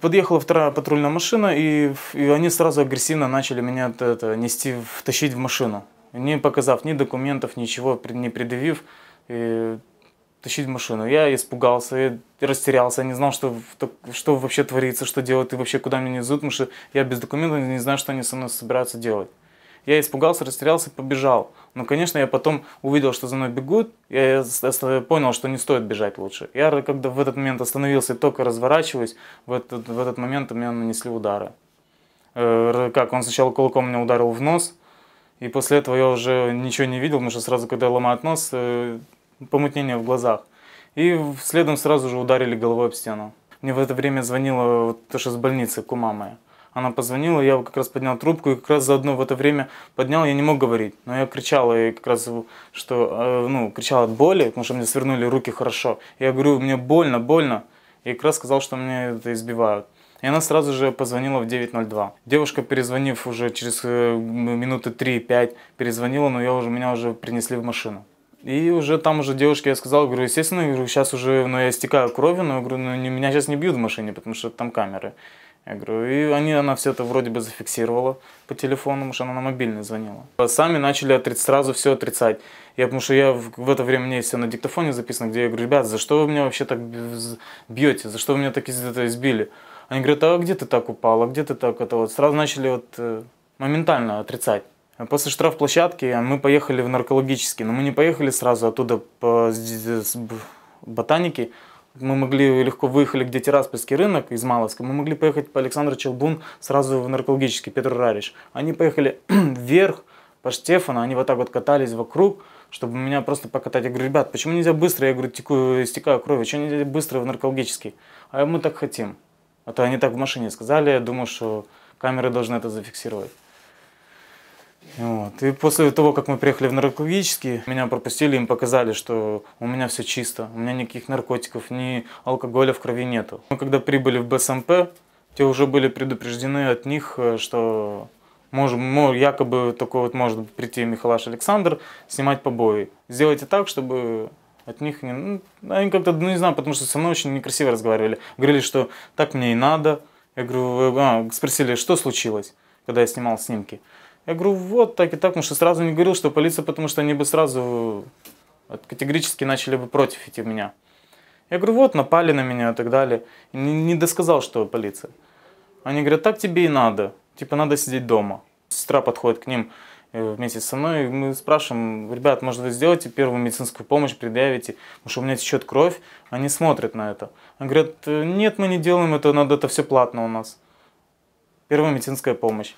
Подъехала вторая патрульная машина, и, и они сразу агрессивно начали меня это, нести, втащить в машину. Не показав ни документов, ничего, не предъявив, и тащить в машину. Я испугался, я растерялся, не знал, что, что вообще творится, что делать, и вообще куда меня везут, потому что я без документов не знаю, что они со мной собираются делать. Я испугался, растерялся, побежал. Но, конечно, я потом увидел, что за мной бегут, я э, понял, что не стоит бежать лучше. Я когда в этот момент остановился, и только разворачиваюсь, в этот, в этот момент меня нанесли удары. Э, как, он сначала кулаком меня ударил в нос, и после этого я уже ничего не видел, потому что сразу, когда ломают нос, э, помутнение в глазах. И следом сразу же ударили головой об стену. Мне в это время звонила вот, то, что с больницы, кума моя. Она позвонила, я как раз поднял трубку, и как раз заодно в это время поднял, я не мог говорить. Но я кричал, и как раз, что, э, ну, кричал от боли, потому что мне свернули руки хорошо. Я говорю, мне больно, больно. И как раз сказал, что мне это избивают. И она сразу же позвонила в 9.02. Девушка, перезвонив уже через э, минуты 3-5, перезвонила, но я уже, меня уже принесли в машину. И уже там уже девушке я сказал, говорю, естественно, говорю, сейчас уже, ну, я истекаю кровью, но, говорю, ну, меня сейчас не бьют в машине, потому что там камеры. Я говорю, и они, она все это вроде бы зафиксировала по телефону, потому что она на мобильный звонила. Сами начали отрицать, сразу все отрицать. Я, потому что я в, в это время мне все на диктофоне записано, где я говорю, ребят, за что вы меня вообще так бьете, за что вы меня так это избили? Они говорят, а где ты так упал, а где ты так это вот? Сразу начали вот э, моментально отрицать. После штрафплощадки мы поехали в наркологический, но мы не поехали сразу оттуда по ботанике, мы могли легко выехали, где Тираспольский рынок из Маловска, мы могли поехать по Александру Челбун сразу в наркологический, Петр Рариш. Они поехали вверх по Штефану, они вот так вот катались вокруг, чтобы меня просто покатать. Я говорю, ребят, почему нельзя быстро? Я говорю, теку, истекаю кровью, почему нельзя быстро в наркологический? А мы так хотим. А то они так в машине сказали, я думаю, что камеры должны это зафиксировать. Вот. И после того, как мы приехали в наркологический, меня пропустили, им показали, что у меня все чисто, у меня никаких наркотиков, ни алкоголя в крови нету. Мы когда прибыли в БСМП, те уже были предупреждены от них, э, что может, якобы такой вот может прийти Михалаш Александр, снимать побои. Сделайте так, чтобы от них не... Ну, они как-то, ну не знаю, потому что со мной очень некрасиво разговаривали. Говорили, что так мне и надо. Я говорю, а, спросили, что случилось, когда я снимал снимки. Я говорю, вот так и так, потому что сразу не говорил, что полиция, потому что они бы сразу категорически начали бы против идти меня. Я говорю, вот, напали на меня и так далее. И не досказал, что полиция. Они говорят, так тебе и надо. Типа, надо сидеть дома. Сестра подходит к ним э, вместе со мной, и мы спрашиваем, ребят, может вы сделаете первую медицинскую помощь, предъявите, потому что у меня течет кровь, они смотрят на это. Они говорят, «Э, нет, мы не делаем это, надо это все платно у нас. Первая медицинская помощь.